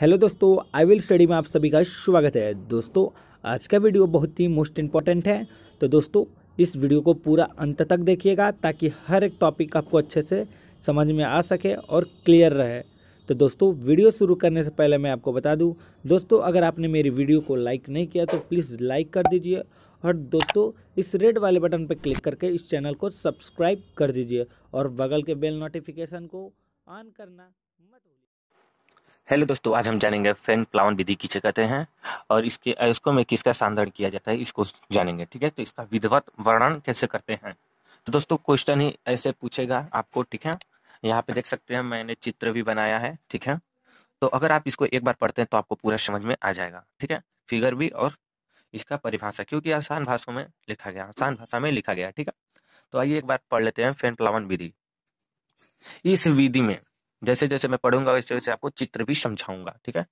hello दोस्तों I will study में आप सभी का स्वागत है दोस्तों आज का वीडियो बहुत ही मोस्ट इम्पॉर्टेंट है तो दोस्तों इस वीडियो को पूरा अंत तक देखिएगा ताकि हर एक टॉपिक आपको अच्छे से समझ में आ सके और क्लियर रहे तो दोस्तों वीडियो शुरू करने से पहले मैं आपको बता दूं दोस्तों अगर आपने मेरी वीडियो को लाइक नहीं किया तो प्लीज़ लाइक कर दीजिए और दोस्तों इस रेड वाले बटन पर क्लिक करके इस चैनल को सब्सक्राइब कर दीजिए और बगल के बेल नोटिफिकेशन को ऑन करना मत हेलो दोस्तों आज हम जानेंगे फैन प्लावन विधि किसे कहते हैं और इसके इसको में किसका सांदण किया जाता है इसको जानेंगे ठीक है तो इसका विधिवत वर्णन कैसे करते हैं तो दोस्तों क्वेश्चन ही ऐसे पूछेगा आपको ठीक है यहाँ पे देख सकते हैं मैंने चित्र भी बनाया है ठीक है तो अगर आप इसको एक बार पढ़ते हैं तो आपको पूरा समझ में आ जाएगा ठीक है फिगर भी और इसका परिभाषा क्योंकि आसान भाषा में लिखा गया आसान भाषा में लिखा गया ठीक है तो आइए एक बार पढ़ लेते हैं फैन प्लावन विधि इस विधि में जैसे जैसे मैं पढ़ूंगा वैसे वैसे आपको चित्र भी समझाऊंगा ठीक है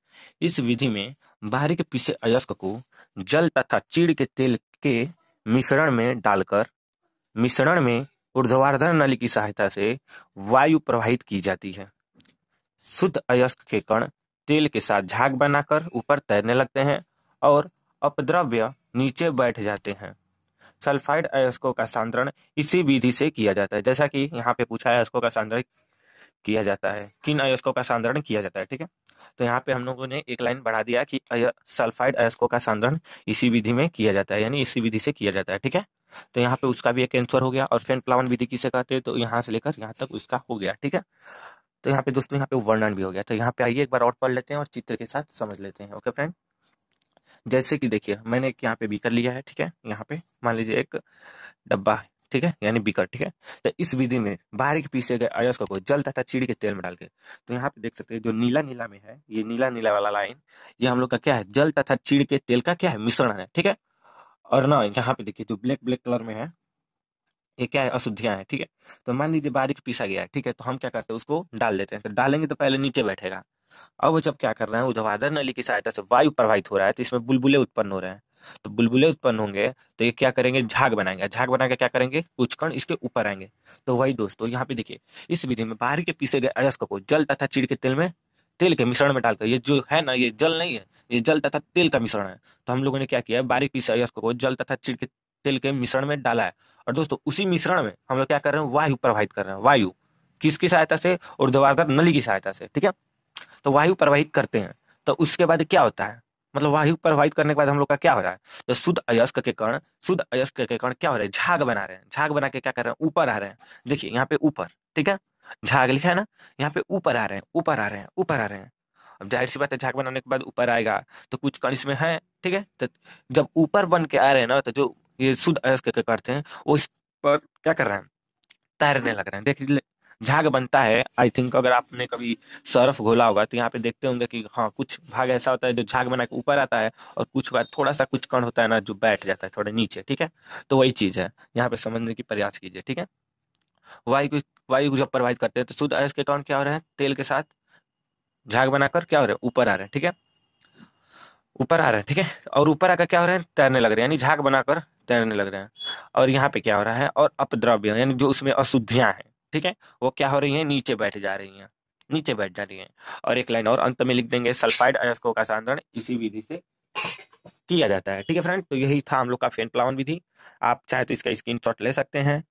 इस विधि में बाहरी के पीछे अयस्क को जल तथा चीड़ के तेल के मिश्रण में डालकर मिश्रण में ऊर्ध्वाधर नली की सहायता से वायु प्रवाहित की जाती है शुद्ध अयस्क के कण तेल के साथ झाग बनाकर ऊपर तैरने लगते हैं और अपद्रव्य नीचे बैठ जाते हैं सल्फाइड अयस्कों का सांद्रण इसी विधि से किया जाता है जैसा कि यहाँ पे पूछा है अयस्कों का सांद्रण किया जाता है किन अयस्कों का सांद्रण किया जाता है ठीक है तो यहाँ पे हम लोगों ने एक लाइन बढ़ा दिया कि सल्फाइड अयस्कों का सांद्रण इसी विधि में किया जाता है यानी इसी विधि से किया जाता है ठीक है तो यहाँ पे उसका भी एक आंसर हो गया और फेन प्लावन विधि किसे कहते हैं तो यहाँ से लेकर यहाँ तक उसका हो गया ठीक है तो यहाँ पे दोस्तों यहाँ पे वर्णन भी हो गया तो यहाँ पे आइए एक बार और पढ़ लेते हैं और चित्र के साथ समझ लेते हैं ओके फ्रेंड जैसे कि देखिए मैंने एक यहाँ पे बीकर लिया है ठीक है यहाँ पे मान लीजिए एक डब्बा है ठीक है यानी बीकर ठीक है तो इस विधि में बारीक पीसे गए अयस्क को जल तथा चीड़ के तेल में डाल के तो यहाँ पे देख सकते हैं जो नीला नीला में है ये नीला नीला वाला लाइन ये हम लोग का क्या है जल तथा चीड़ के तेल का क्या है मिश्रण है ठीक है और ना यहाँ पे देखिए जो ब्लैक ब्लैक कलर में है ये क्या है अशुद्धियां हैं ठीक है तो मान लीजिए बारीक पीसा गया है ठीक है तो हम क्या करते हैं उसको डाल देते हैं तो डालेंगे तो पहले नीचे बैठेगा अब वो जब क्या कर रहे हैं उधवादर नली की सहायता से वायु प्रवाहित हो रहा है तो इसमें बुलबुले उत्पन्न हो रहे हैं तो बुलबुले उत्पन्न होंगे तो ये क्या करेंगे झाग बनाएंगे झाग बना के क्या करेंगे कुछ कण इसके ऊपर आएंगे तो वही दोस्तों यहाँ पे देखिए इस विधि में बाहर के पीसे गए अयस्क को जल तथा चीड़ के तेल में तेल के मिश्रण में डालकर ये जो है ना ये जल नहीं है ये जल तथा तेल का मिश्रण है तो हम लोगों ने क्या किया बारीक पीसे अयस्क को जल तथा चीड़ के तेल के मिश्रण में डाला है और दोस्तों उसी मिश्रण में हम लोग क्या कर रहे हैं वायु प्रवाहित कर रहे हैं वायु किसकी सहायता से और ऊर्ध्वाधर नली की सहायता से ठीक है तो वायु प्रवाहित करते हैं तो उसके बाद क्या होता है मतलब वायु प्रवाहित करने के बाद हम लोग का क्या हो रहा है तो शुद्ध अयस्क के कण शुद्ध अयस्क के कण क्या हो रहा है झाग बना रहे हैं झाग बना के क्या कर रहे हैं ऊपर आ रहे हैं देखिए यहाँ पे ऊपर ठीक है झाग लिखा है ना यहाँ पे ऊपर आ रहे हैं ऊपर आ रहे हैं ऊपर आ रहे हैं अब जाहिर सी बात है झाग बनाने के बाद ऊपर आएगा तो कुछ कण इसमें है ठीक है तो जब ऊपर बन के आ रहे हैं ना तो जो ये शुद्ध अयस्क के करते हैं वो इस पर क्या कर रहे हैं तैरने लग रहे हैं देख झाग बनता है आई थिंक अगर आपने कभी सर्फ घोला होगा तो यहाँ पे देखते होंगे कि हाँ कुछ भाग ऐसा होता है जो झाग बना के ऊपर आता है और कुछ बार थोड़ा सा कुछ कण होता है ना जो बैठ जाता है थोड़े नीचे ठीक है तो वही चीज़ है यहाँ पे समझने की प्रयास कीजिए ठीक है वायु को वायु जब प्रवाहित करते हैं तो शुद्ध अयस्क के कण क्या हो रहे हैं तेल के साथ झाग बनाकर क्या हो रहा है ऊपर आ रहे हैं ठीक है ऊपर आ रहे हैं ठीक है और ऊपर आकर क्या हो रहे हैं तैरने लग रहे हैं यानी झाग बनाकर तैरने लग रहे हैं और यहाँ पे क्या हो रहा है और अपद्रव्य यानी जो उसमें अशुद्धियां हैं ठीक है वो क्या हो रही है नीचे बैठ जा रही है नीचे बैठ जा रही है और एक लाइन और अंत में लिख देंगे सल्फाइड अयस्कों का सांद्रण इसी विधि से किया जाता है ठीक है फ्रेंड तो यही था हम लोग का फेन प्लावन विधि आप चाहे तो इसका स्क्रीन ले सकते हैं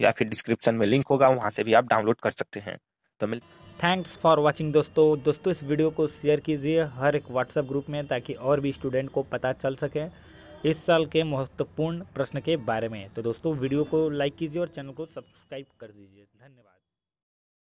या फिर डिस्क्रिप्शन में लिंक होगा वहां से भी आप डाउनलोड कर सकते हैं तो मिल थैंक्स फॉर वाचिंग दोस्तों दोस्तों इस वीडियो को शेयर कीजिए हर एक व्हाट्सएप ग्रुप में ताकि और भी स्टूडेंट को पता चल सके इस साल के महत्वपूर्ण प्रश्न के बारे में तो दोस्तों वीडियो को लाइक कीजिए और चैनल को सब्सक्राइब कर दीजिए धन्यवाद